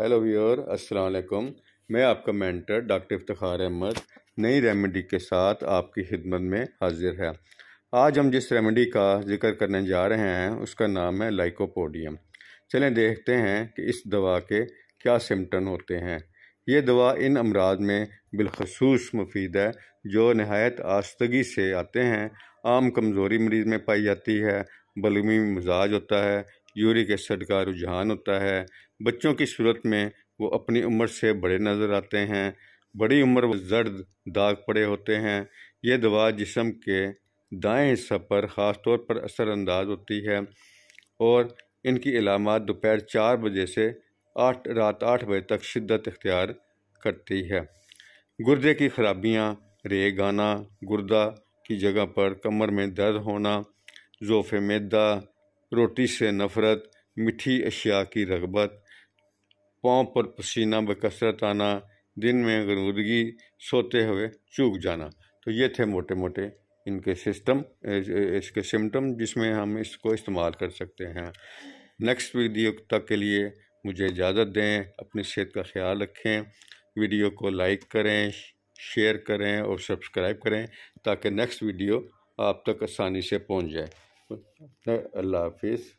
hello viewer अस्सलाम वालेकुम मैं आपका मेंटर डॉक्टर इफ्तार अहमद नई रेमेडी के साथ आपकी खिदमत में हाजिर है आज हम जिस रेमेडी का जिक्र करने जा रहे हैं उसका नाम है लाइकोपोडियम चलें देखते हैं कि इस दवा के क्या सिम्टन होते हैं ये दवा इन अमराज में बिलखसूस मुफीद है जो नहायत आस्तगी से आते हैं आम कमज़ोरी मरीज़ में पाई जाती है बलमी मिजाज होता है यूरिक एसिड का रुझान होता है बच्चों की सूरत में वो अपनी उम्र से बड़े नज़र आते हैं बड़ी उम्र में जर्द दाग पड़े होते हैं ये दवा जिसम के दाएं हिस्सा पर ख़ास तौर पर असरानंदाज होती है और इनकी इलामत दोपहर चार बजे से आठ रात आठ बजे तक शिद्दत अख्तियार करती है गुर्दे की खराबियाँ रे गाना गुर्दा की जगह पर कमर में दर्द होना जोफ़ मैदा रोटी से नफ़रत मीठी अशिया की रगबत पाँव पर पसीना बकसरत आना दिन में गरूदगी सोते हुए चूक जाना तो ये थे मोटे मोटे इनके सिस्टम इसके सिम्टम जिसमें हम इसको इस्तेमाल कर सकते हैं नेक्स्ट वीडियो तक के लिए मुझे इजाज़त दें अपनी सेहत का ख्याल रखें वीडियो को लाइक करें शेयर करें और सब्सक्राइब करें ताकि नेक्स्ट वीडियो आप तक आसानी से पहुंच जाए अल्लाह हाफिज़